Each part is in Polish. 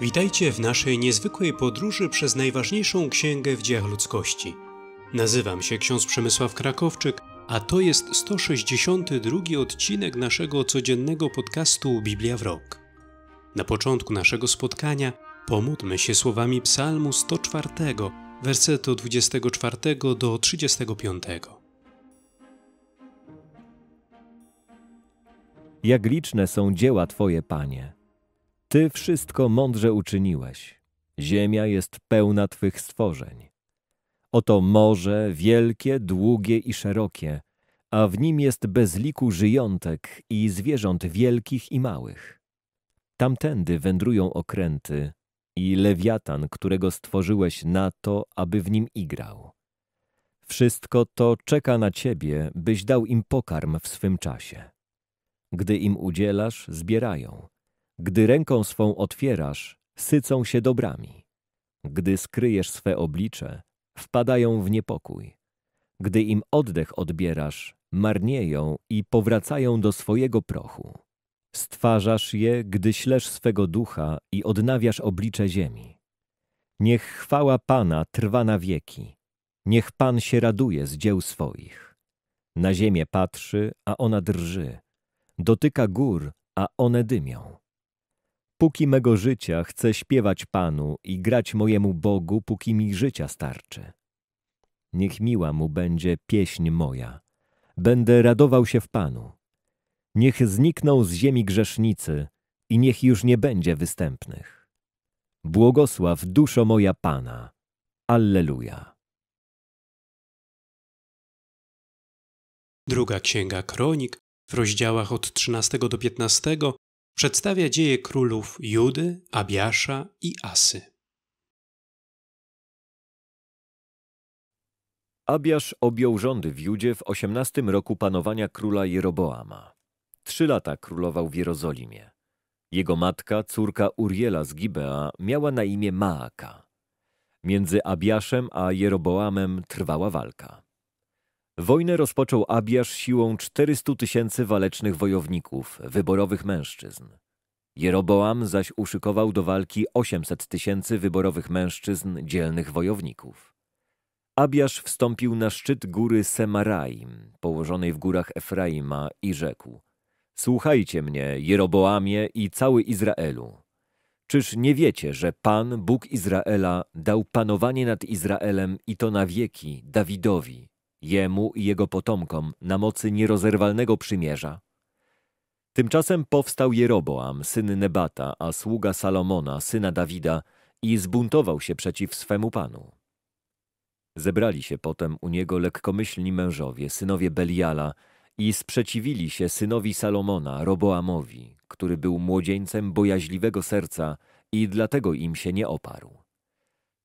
Witajcie w naszej niezwykłej podróży przez najważniejszą księgę w dziejach ludzkości. Nazywam się ksiądz Przemysław Krakowczyk, a to jest 162 odcinek naszego codziennego podcastu Biblia w rok. Na początku naszego spotkania pomódmy się słowami Psalmu 104, wersetu 24 do 35. Jak liczne są dzieła Twoje, Panie! Ty wszystko mądrze uczyniłeś. Ziemia jest pełna Twych stworzeń. Oto morze wielkie, długie i szerokie, a w nim jest bezliku żyjątek i zwierząt wielkich i małych. Tamtędy wędrują okręty i lewiatan, którego stworzyłeś na to, aby w nim igrał. Wszystko to czeka na Ciebie, byś dał im pokarm w swym czasie. Gdy im udzielasz, zbierają – gdy ręką swą otwierasz, sycą się dobrami. Gdy skryjesz swe oblicze, wpadają w niepokój. Gdy im oddech odbierasz, marnieją i powracają do swojego prochu. Stwarzasz je, gdy ślesz swego ducha i odnawiasz oblicze ziemi. Niech chwała Pana trwa na wieki. Niech Pan się raduje z dzieł swoich. Na ziemię patrzy, a ona drży. Dotyka gór, a one dymią. Póki mego życia chcę śpiewać Panu i grać mojemu Bogu, póki mi życia starczy. Niech miła mu będzie pieśń moja. Będę radował się w Panu. Niech znikną z ziemi grzesznicy i niech już nie będzie występnych. Błogosław duszo moja Pana. Alleluja. Druga Księga Kronik w rozdziałach od 13 do 15 przedstawia dzieje królów Judy, Abiasza i Asy. Abiasz objął rządy w Judzie w 18 roku panowania króla Jeroboama. Trzy lata królował w Jerozolimie. Jego matka, córka Uriela z Gibea, miała na imię Maaka. Między Abiaszem a Jeroboamem trwała walka. Wojnę rozpoczął Abiasz siłą 400 tysięcy walecznych wojowników, wyborowych mężczyzn. Jeroboam zaś uszykował do walki 800 tysięcy wyborowych mężczyzn, dzielnych wojowników. Abiasz wstąpił na szczyt góry Semaraim, położonej w górach Efraima, i rzekł: Słuchajcie mnie, Jeroboamie i cały Izraelu. Czyż nie wiecie, że Pan, Bóg Izraela, dał panowanie nad Izraelem i to na wieki Dawidowi, jemu i jego potomkom na mocy nierozerwalnego przymierza. Tymczasem powstał Jeroboam, syn Nebata, a sługa Salomona, syna Dawida, i zbuntował się przeciw swemu panu. Zebrali się potem u niego lekkomyślni mężowie, synowie Beliala, i sprzeciwili się synowi Salomona, Roboamowi, który był młodzieńcem bojaźliwego serca i dlatego im się nie oparł.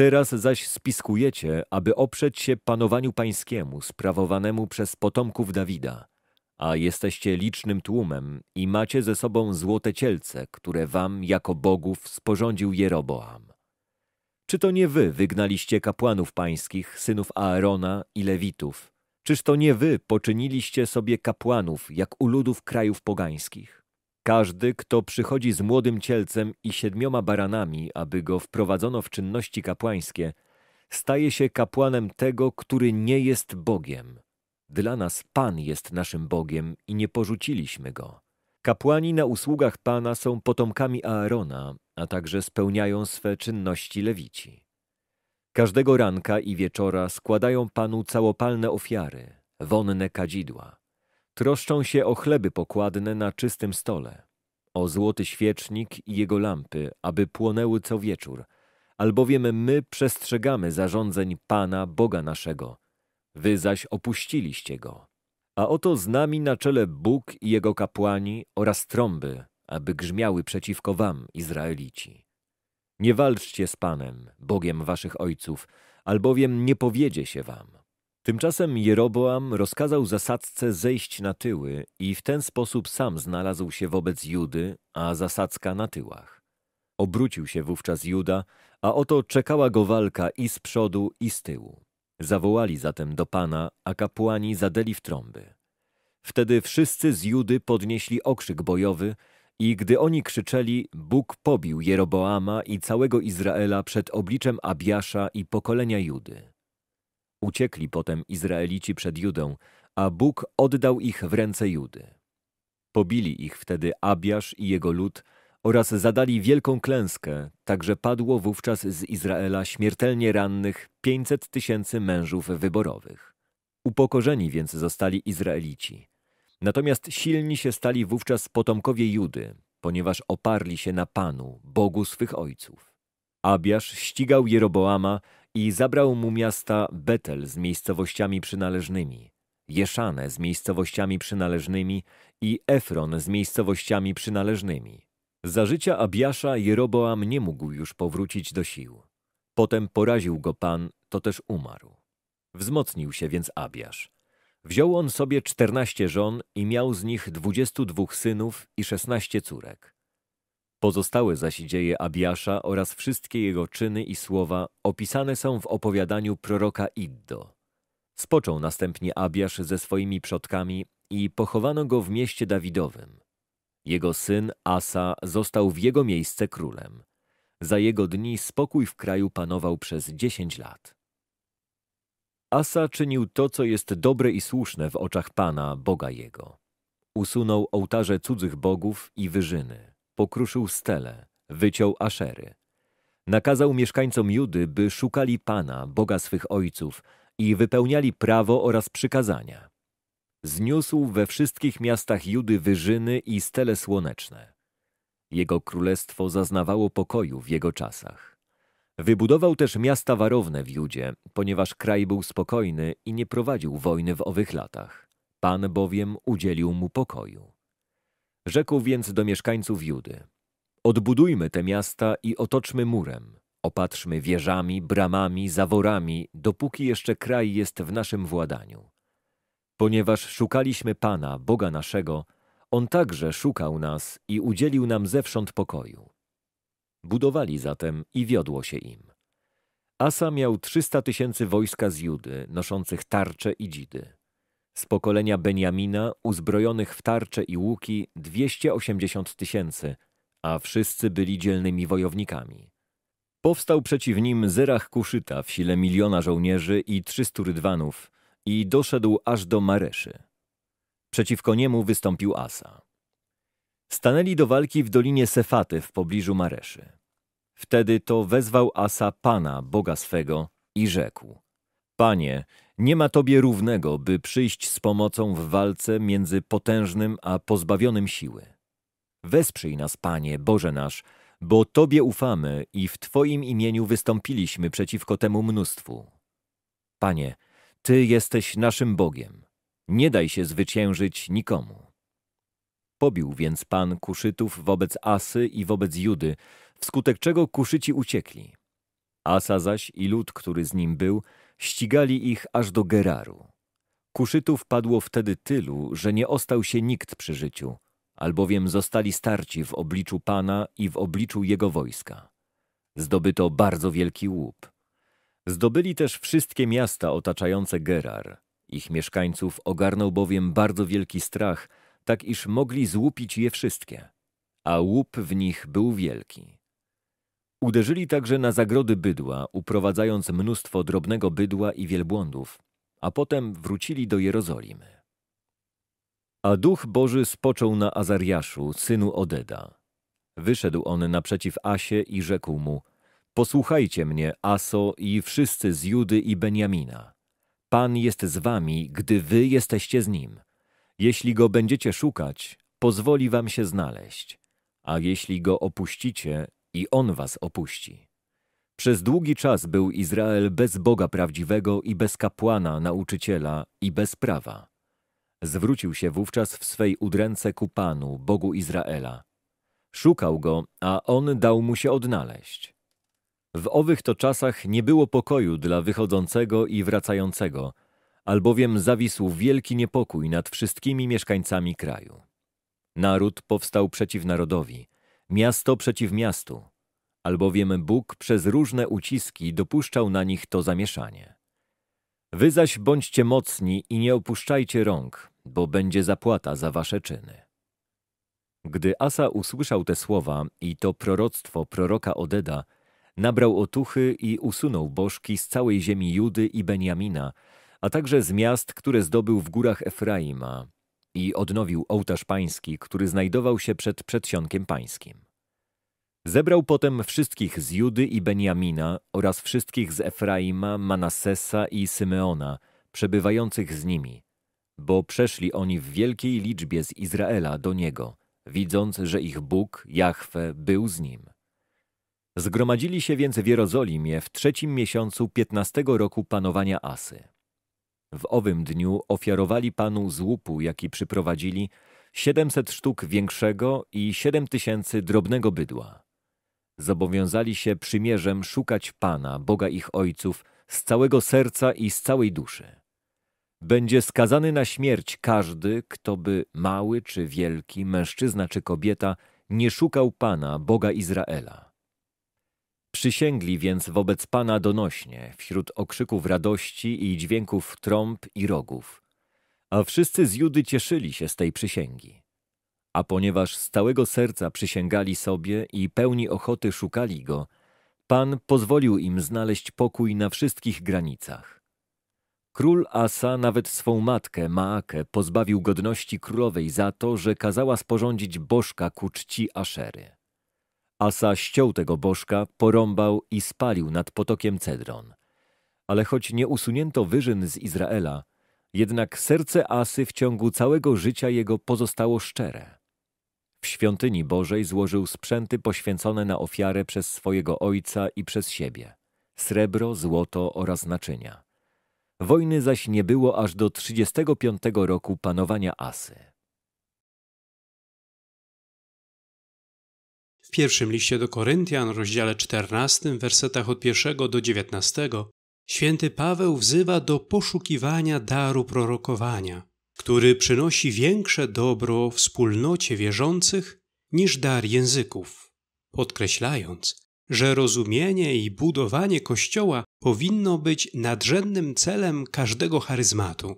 Teraz zaś spiskujecie, aby oprzeć się panowaniu pańskiemu sprawowanemu przez potomków Dawida, a jesteście licznym tłumem i macie ze sobą złote cielce, które wam jako bogów sporządził Jeroboam. Czy to nie wy wygnaliście kapłanów pańskich, synów Aarona i Lewitów? Czyż to nie wy poczyniliście sobie kapłanów, jak u ludów krajów pogańskich? Każdy, kto przychodzi z młodym cielcem i siedmioma baranami, aby go wprowadzono w czynności kapłańskie, staje się kapłanem tego, który nie jest Bogiem. Dla nas Pan jest naszym Bogiem i nie porzuciliśmy Go. Kapłani na usługach Pana są potomkami Aarona, a także spełniają swe czynności lewici. Każdego ranka i wieczora składają Panu całopalne ofiary, wonne kadzidła. Troszczą się o chleby pokładne na czystym stole, o złoty świecznik i jego lampy, aby płonęły co wieczór, albowiem my przestrzegamy zarządzeń Pana, Boga naszego. Wy zaś opuściliście Go. A oto z nami na czele Bóg i Jego kapłani oraz trąby, aby grzmiały przeciwko wam, Izraelici. Nie walczcie z Panem, Bogiem waszych ojców, albowiem nie powiedzie się wam. Tymczasem Jeroboam rozkazał zasadzce zejść na tyły i w ten sposób sam znalazł się wobec Judy, a zasadzka na tyłach. Obrócił się wówczas Juda, a oto czekała go walka i z przodu, i z tyłu. Zawołali zatem do Pana, a kapłani zadeli w trąby. Wtedy wszyscy z Judy podnieśli okrzyk bojowy i gdy oni krzyczeli, Bóg pobił Jeroboama i całego Izraela przed obliczem Abiasza i pokolenia Judy. Uciekli potem Izraelici przed Judą, a Bóg oddał ich w ręce Judy. Pobili ich wtedy Abiasz i jego lud oraz zadali wielką klęskę, także padło wówczas z Izraela śmiertelnie rannych 500 tysięcy mężów wyborowych. Upokorzeni więc zostali Izraelici. Natomiast silni się stali wówczas potomkowie Judy, ponieważ oparli się na Panu, Bogu swych ojców. Abiasz ścigał Jeroboama, i zabrał mu miasta Betel z miejscowościami przynależnymi, Jeszane z miejscowościami przynależnymi i Efron z miejscowościami przynależnymi. Za życia Abiasza Jeroboam nie mógł już powrócić do sił. Potem poraził go Pan, to też umarł. Wzmocnił się więc Abiasz. Wziął on sobie czternaście żon i miał z nich dwudziestu dwóch synów i szesnaście córek. Pozostałe zaś dzieje Abiasza oraz wszystkie jego czyny i słowa opisane są w opowiadaniu proroka Iddo. Spoczął następnie Abiasz ze swoimi przodkami i pochowano go w mieście Dawidowym. Jego syn Asa został w jego miejsce królem. Za jego dni spokój w kraju panował przez dziesięć lat. Asa czynił to, co jest dobre i słuszne w oczach Pana, Boga jego. Usunął ołtarze cudzych bogów i wyżyny pokruszył stele, wyciął aszery. Nakazał mieszkańcom Judy, by szukali Pana, Boga swych ojców i wypełniali prawo oraz przykazania. Zniósł we wszystkich miastach Judy wyżyny i stele słoneczne. Jego królestwo zaznawało pokoju w jego czasach. Wybudował też miasta warowne w Judzie, ponieważ kraj był spokojny i nie prowadził wojny w owych latach. Pan bowiem udzielił mu pokoju. Rzekł więc do mieszkańców Judy: Odbudujmy te miasta i otoczmy murem. Opatrzmy wieżami, bramami, zaworami, dopóki jeszcze kraj jest w naszym władaniu. Ponieważ szukaliśmy Pana, Boga naszego, On także szukał nas i udzielił nam zewsząd pokoju. Budowali zatem i wiodło się im. Asa miał trzysta tysięcy wojska z Judy, noszących tarcze i dzidy. Z pokolenia Beniamina, uzbrojonych w tarcze i łuki, 280 tysięcy, a wszyscy byli dzielnymi wojownikami. Powstał przeciw nim Zerach Kuszyta w sile miliona żołnierzy i 300 rydwanów i doszedł aż do Mareszy. Przeciwko niemu wystąpił Asa. Stanęli do walki w dolinie Sefaty w pobliżu Mareszy. Wtedy to wezwał Asa Pana, Boga swego, i rzekł – Panie, nie ma Tobie równego, by przyjść z pomocą w walce między potężnym a pozbawionym siły. Wesprzyj nas, Panie, Boże nasz, bo Tobie ufamy i w Twoim imieniu wystąpiliśmy przeciwko temu mnóstwu. Panie, Ty jesteś naszym Bogiem. Nie daj się zwyciężyć nikomu. Pobił więc Pan Kuszytów wobec Asy i wobec Judy, wskutek czego Kuszyci uciekli. Asa zaś i lud, który z nim był, Ścigali ich aż do Geraru. Kuszytów padło wtedy tylu, że nie ostał się nikt przy życiu, albowiem zostali starci w obliczu Pana i w obliczu Jego wojska. Zdobyto bardzo wielki łup. Zdobyli też wszystkie miasta otaczające Gerar. Ich mieszkańców ogarnął bowiem bardzo wielki strach, tak iż mogli złupić je wszystkie. A łup w nich był wielki. Uderzyli także na zagrody bydła, uprowadzając mnóstwo drobnego bydła i wielbłądów, a potem wrócili do Jerozolimy. A Duch Boży spoczął na Azariaszu, synu Odeda. Wyszedł on naprzeciw Asie i rzekł mu, Posłuchajcie mnie, Aso i wszyscy z Judy i Beniamina. Pan jest z wami, gdy wy jesteście z nim. Jeśli go będziecie szukać, pozwoli wam się znaleźć, a jeśli go opuścicie, i On was opuści. Przez długi czas był Izrael bez Boga prawdziwego i bez kapłana, nauczyciela i bez prawa. Zwrócił się wówczas w swej udręce ku Panu, Bogu Izraela. Szukał go, a on dał mu się odnaleźć. W owych to czasach nie było pokoju dla wychodzącego i wracającego, albowiem zawisł wielki niepokój nad wszystkimi mieszkańcami kraju. Naród powstał przeciw narodowi, miasto przeciw miastu, albowiem Bóg przez różne uciski dopuszczał na nich to zamieszanie. Wy zaś bądźcie mocni i nie opuszczajcie rąk, bo będzie zapłata za wasze czyny. Gdy Asa usłyszał te słowa i to proroctwo proroka Odeda, nabrał otuchy i usunął bożki z całej ziemi Judy i Beniamina, a także z miast, które zdobył w górach Efraima, i odnowił ołtarz pański, który znajdował się przed przedsionkiem pańskim. Zebrał potem wszystkich z Judy i Beniamina oraz wszystkich z Efraima, Manassesa i Symeona, przebywających z nimi, bo przeszli oni w wielkiej liczbie z Izraela do niego, widząc, że ich Bóg, Jahwe, był z nim. Zgromadzili się więc w Jerozolimie w trzecim miesiącu piętnastego roku panowania Asy. W owym dniu ofiarowali Panu z łupu, jaki przyprowadzili, siedemset sztuk większego i siedem tysięcy drobnego bydła. Zobowiązali się przymierzem szukać Pana, Boga ich ojców, z całego serca i z całej duszy. Będzie skazany na śmierć każdy, kto by mały czy wielki, mężczyzna czy kobieta, nie szukał Pana, Boga Izraela. Przysięgli więc wobec Pana donośnie, wśród okrzyków radości i dźwięków trąb i rogów. A wszyscy z Judy cieszyli się z tej przysięgi. A ponieważ z całego serca przysięgali sobie i pełni ochoty szukali Go, Pan pozwolił im znaleźć pokój na wszystkich granicach. Król Asa nawet swą matkę, Maakę, pozbawił godności królowej za to, że kazała sporządzić bożka ku czci Aszery. Asa ściął tego bożka, porąbał i spalił nad potokiem Cedron. Ale choć nie usunięto wyżyn z Izraela, jednak serce Asy w ciągu całego życia jego pozostało szczere. W świątyni Bożej złożył sprzęty poświęcone na ofiarę przez swojego ojca i przez siebie srebro, złoto oraz naczynia. Wojny zaś nie było aż do 35 roku panowania Asy. W pierwszym liście do Koryntian, rozdziale 14, wersetach od 1 do 19, święty Paweł wzywa do poszukiwania daru prorokowania, który przynosi większe dobro wspólnocie wierzących niż dar języków, podkreślając, że rozumienie i budowanie Kościoła powinno być nadrzędnym celem każdego charyzmatu.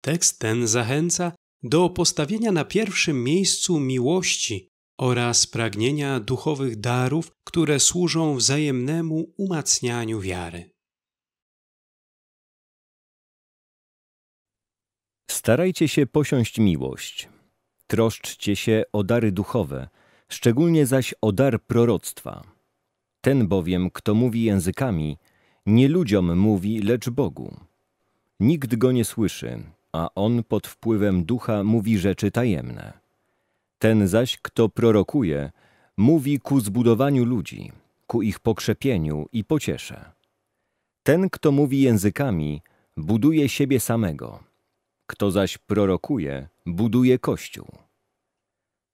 Tekst ten zachęca do postawienia na pierwszym miejscu miłości oraz pragnienia duchowych darów, które służą wzajemnemu umacnianiu wiary. Starajcie się posiąść miłość. Troszczcie się o dary duchowe, szczególnie zaś o dar proroctwa. Ten bowiem, kto mówi językami, nie ludziom mówi, lecz Bogu. Nikt go nie słyszy, a on pod wpływem ducha mówi rzeczy tajemne. Ten zaś, kto prorokuje, mówi ku zbudowaniu ludzi, ku ich pokrzepieniu i pociesze. Ten, kto mówi językami, buduje siebie samego. Kto zaś prorokuje, buduje Kościół.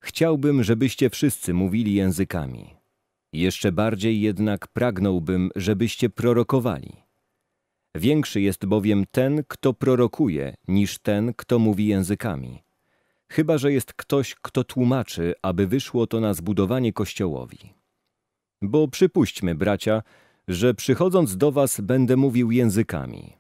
Chciałbym, żebyście wszyscy mówili językami. Jeszcze bardziej jednak pragnąłbym, żebyście prorokowali. Większy jest bowiem ten, kto prorokuje, niż ten, kto mówi językami – Chyba, że jest ktoś, kto tłumaczy, aby wyszło to na zbudowanie Kościołowi. Bo przypuśćmy, bracia, że przychodząc do was będę mówił językami.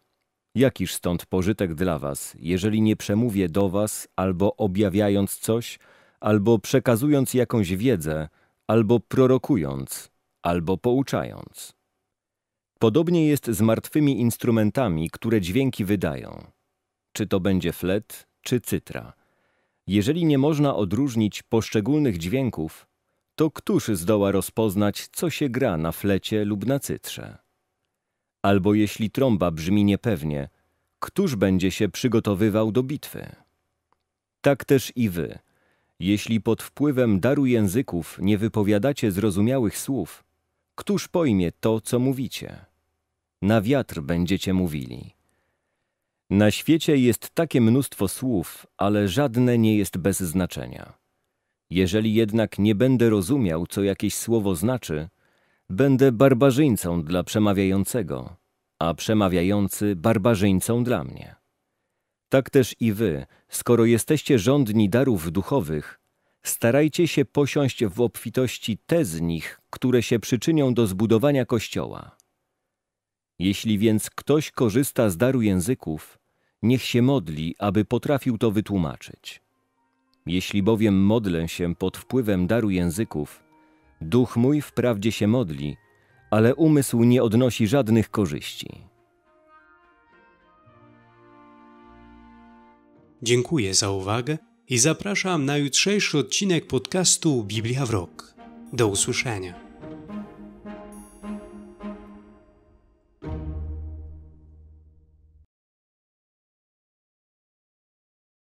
Jakiż stąd pożytek dla was, jeżeli nie przemówię do was, albo objawiając coś, albo przekazując jakąś wiedzę, albo prorokując, albo pouczając. Podobnie jest z martwymi instrumentami, które dźwięki wydają. Czy to będzie flet, czy cytra – jeżeli nie można odróżnić poszczególnych dźwięków, to któż zdoła rozpoznać, co się gra na flecie lub na cytrze? Albo jeśli trąba brzmi niepewnie, któż będzie się przygotowywał do bitwy? Tak też i wy. Jeśli pod wpływem daru języków nie wypowiadacie zrozumiałych słów, któż pojmie to, co mówicie? Na wiatr będziecie mówili. Na świecie jest takie mnóstwo słów, ale żadne nie jest bez znaczenia. Jeżeli jednak nie będę rozumiał, co jakieś słowo znaczy, będę barbarzyńcą dla przemawiającego, a przemawiający barbarzyńcą dla mnie. Tak też i wy, skoro jesteście rządni darów duchowych, starajcie się posiąść w obfitości te z nich, które się przyczynią do zbudowania Kościoła. Jeśli więc ktoś korzysta z daru języków, niech się modli, aby potrafił to wytłumaczyć. Jeśli bowiem modlę się pod wpływem daru języków, duch mój wprawdzie się modli, ale umysł nie odnosi żadnych korzyści. Dziękuję za uwagę i zapraszam na jutrzejszy odcinek podcastu Biblia w Rok. Do usłyszenia.